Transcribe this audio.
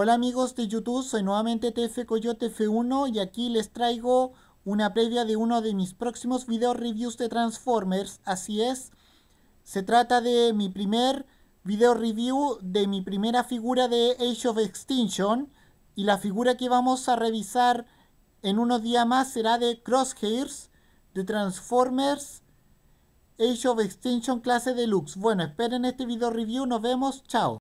Hola amigos de YouTube, soy nuevamente TF Coyote F1 y aquí les traigo una previa de uno de mis próximos video reviews de Transformers, así es. Se trata de mi primer video review de mi primera figura de Age of Extinction y la figura que vamos a revisar en unos días más será de Crosshairs de Transformers Age of Extinction clase deluxe. Bueno, esperen este video review, nos vemos, chao.